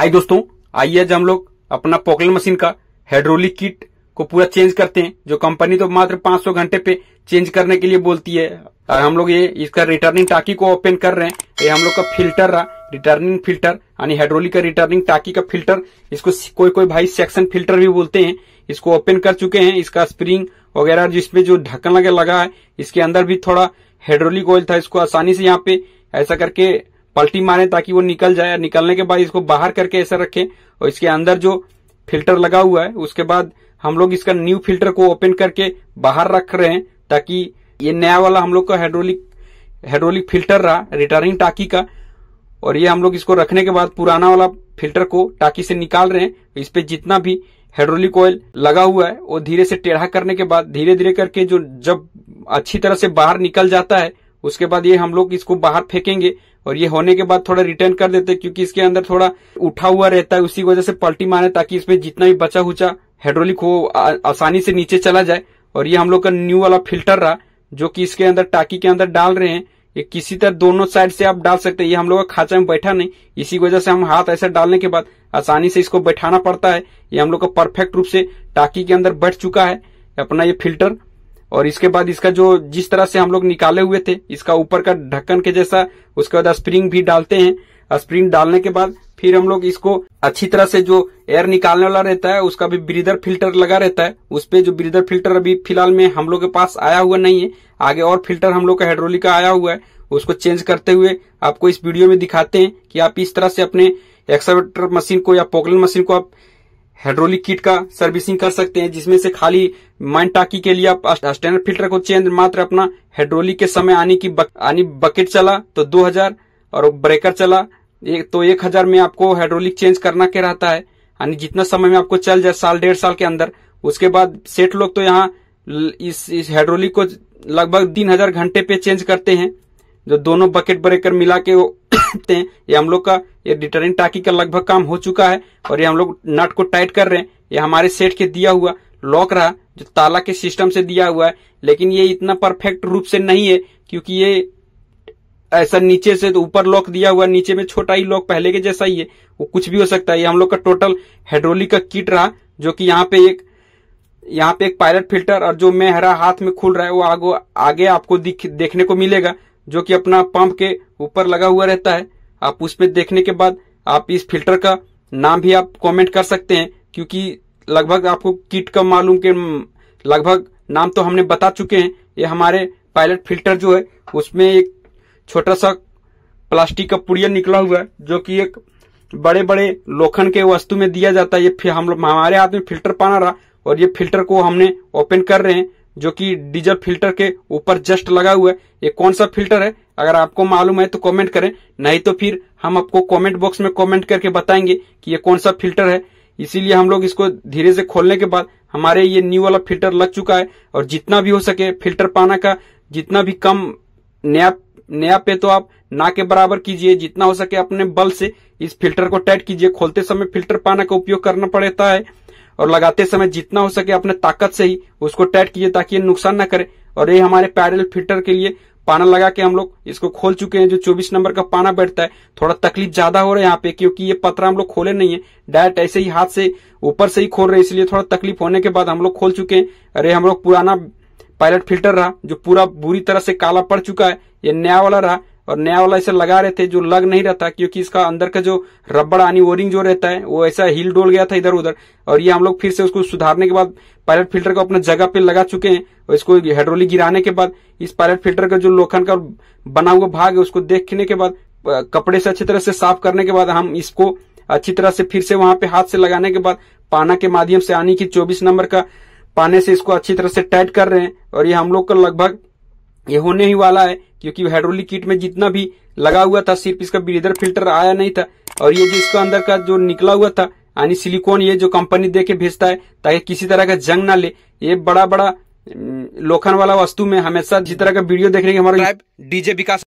हाय दोस्तों आइए आज हम लोग अपना पोकलन मशीन का हाइड्रोलिक किट को पूरा चेंज करते हैं जो कंपनी तो मात्र 500 घंटे पे चेंज करने के लिए बोलती है और हम लोग ये इसका रिटर्निंग टाकी को ओपन कर रहे हैं ये हम लोग का फिल्टर रहा रिटर्निंग फिल्टर यानी हाइड्रोलिक का रिटर्निंग टाकी का फिल्टर इसको कोई कोई भाई सेक्शन फिल्टर भी बोलते हैं इसको ओपन कर चुके हैं इसका स्प्रिंग वगैरह जिसमें जो ढक्कन लगा है इसके अंदर भी थोड़ा हाइड्रोलिक ऑयल था इसको आसानी से यहाँ पे ऐसा करके पलटी मारे ताकि वो निकल जाए निकलने के बाद इसको बाहर करके ऐसा रखें और इसके अंदर जो फिल्टर लगा हुआ है उसके बाद हम लोग इसका न्यू फिल्टर को ओपन करके बाहर रख रहे हैं ताकि ये नया वाला हम लोग का हाइड्रोलिक हाइड्रोलिक फिल्टर रहा रिटर्निंग टाकी का और ये हम लोग इसको रखने के बाद पुराना वाला फिल्टर को टाकी से निकाल रहे हैं इस पे जितना भी हाइड्रोलिक ऑयल लगा हुआ है वो धीरे से टेढ़ा करने के बाद धीरे धीरे करके जो जब अच्छी तरह से बाहर निकल जाता है उसके बाद ये हम लोग इसको बाहर फेंकेंगे और ये होने के बाद थोड़ा रिटर्न कर देते क्योंकि इसके अंदर थोड़ा उठा हुआ रहता है उसी वजह से पलटी मारे ताकि इसमें जितना भी बचा उचा हाइड्रोलिक हो आसानी से नीचे चला जाए और ये हम लोग का न्यू वाला फिल्टर रहा जो कि इसके अंदर टाकी के अंदर डाल रहे हैं ये किसी तरह दोनों साइड से आप डाल सकते हैं ये हम लोग का खाचा में बैठा नहीं इसी वजह से हम हाथ ऐसा डालने के बाद आसानी से इसको बैठाना पड़ता है ये हम लोग का परफेक्ट रूप से टाकी के अंदर बैठ चुका है अपना ये फिल्टर और इसके बाद इसका जो जिस तरह से हम लोग निकाले हुए थे इसका ऊपर का ढक्कन के जैसा उसके बाद स्प्रिंग भी डालते हैं स्प्रिंग डालने के बाद फिर हम लोग इसको अच्छी तरह से जो एयर निकालने वाला रहता है उसका भी ब्रीदर फिल्टर लगा रहता है उस पर जो ब्रीदर फिल्टर अभी फिलहाल में हम लोग के पास आया हुआ नहीं है आगे और फिल्टर हम लोग का हाइड्रोलिक का आया हुआ है उसको चेंज करते हुए आपको इस वीडियो में दिखाते हैं कि आप इस तरह से अपने एक्सावेटर मशीन को या पोकलन मशीन को आप हाइड्रोलिक किट का सर्विसिंग कर सकते हैं जिसमें से खाली माइन टाकी के लिए आप स्टैंडर्ड फिल्टर को चेंज मात्र अपना हाइड्रोलिक के समय आने की बक, आने बकेट चला तो 2000 और ब्रेकर चला तो एक तो 1000 में आपको हाइड्रोलिक चेंज करना के रहता है यानी जितना समय में आपको चल जाए साल डेढ़ साल के अंदर उसके बाद सेठ लोग तो यहाँ इस, इस हाइड्रोलिक को लगभग तीन हजार घंटे पे चेंज करते हैं जो दोनों बकेट ब्रेकर मिला के वो काटते हैं ये हम लोग का ये डिटरेंट टाकी का लगभग काम हो चुका है और ये हम लोग नट को टाइट कर रहे हैं ये हमारे सेट के दिया हुआ लॉक रहा जो ताला के सिस्टम से दिया हुआ है लेकिन ये इतना परफेक्ट रूप से नहीं है क्योंकि ये ऐसा नीचे से तो ऊपर लॉक दिया हुआ नीचे में छोटा ही लॉक पहले के जैसा ही है वो कुछ भी हो सकता है ये हम लोग का टोटल हाइड्रोलिक का किट रहा जो कि यहाँ पे एक यहाँ पे एक पायलट फिल्टर और जो मेहरा हाथ में खुल रहा है वो आगो आगे आपको दिख, देखने को मिलेगा जो कि अपना पंप के ऊपर लगा हुआ रहता है आप उस पर देखने के बाद आप इस फिल्टर का नाम भी आप कमेंट कर सकते हैं क्योंकि लगभग आपको किट का मालूम के लगभग नाम तो हमने बता चुके हैं ये हमारे पायलट फिल्टर जो है उसमें एक छोटा सा प्लास्टिक का पुड़िया निकला हुआ है जो कि एक बड़े बड़े लोखन के वस्तु में दिया जाता है ये हम हमारे हाथ में फिल्टर पाना रहा और ये फिल्टर को हमने ओपन कर रहे हैं जो कि डीजल फिल्टर के ऊपर जस्ट लगा हुआ है ये कौन सा फिल्टर है अगर आपको मालूम है तो कमेंट करें नहीं तो फिर हम आपको कमेंट बॉक्स में कमेंट करके बताएंगे कि ये कौन सा फिल्टर है इसीलिए हम लोग इसको धीरे से खोलने के बाद हमारे ये न्यू वाला फिल्टर लग चुका है और जितना भी हो सके फिल्टर पाना का जितना भी कम नया नया पे तो आप ना के बराबर कीजिए जितना हो सके अपने बल से इस फिल्टर को टाइट कीजिए खोलते समय फिल्टर पाना का उपयोग करना पड़ता है और लगाते समय जितना हो सके अपने ताकत से ही उसको टाइट कीजिए ताकि ये नुकसान ना करे और ये हमारे पैरल फिल्टर के लिए पाना लगा के हम लोग इसको खोल चुके हैं जो 24 नंबर का पाना बैठता है थोड़ा तकलीफ ज्यादा हो रहा है यहाँ पे क्योंकि ये पत्र हम लोग खोले नहीं है डायरेक्ट ऐसे ही हाथ से ऊपर से ही खोल रहे हैं इसलिए थोड़ा तकलीफ होने के बाद हम लोग खोल चुके हैं अरे हम लोग पुराना पायलट फिल्टर रहा जो पूरा बुरी तरह से काला पड़ चुका है ये नया वाला रहा और नया वाला ऐसा लगा रहे थे जो लग नहीं रहा था क्योंकि इसका अंदर का जो रबड़ आनी वोरिंग जो रहता है वो ऐसा हिल डोल गया था इधर उधर और ये हम लोग फिर से उसको सुधारने के बाद पायलट फिल्टर को अपना जगह पे लगा चुके हैं और इसको हेड्रोली गिराने के बाद इस पायलट फिल्टर का जो लोखंड का बना हुआ भाग है उसको देखने के बाद कपड़े से अच्छी तरह से साफ करने के बाद हम इसको अच्छी तरह से फिर से वहां पे हाथ से लगाने के बाद पाना के माध्यम से आनी की चौबीस नंबर का पाने से इसको अच्छी तरह से टाइट कर रहे हैं और ये हम लोग का लगभग ये होने ही वाला है क्योंकि हाइड्रोलिक किट में जितना भी लगा हुआ था सिर्फ इसका ब्रीदर फिल्टर आया नहीं था और ये जो इसका अंदर का जो निकला हुआ था यानी सिलिकॉन ये जो कंपनी दे के भेजता है ताकि किसी तरह का जंग ना ले ये बड़ा बड़ा लोखन वाला वस्तु में हमेशा जिस तरह का वीडियो देखने के हमारा डीजे विकास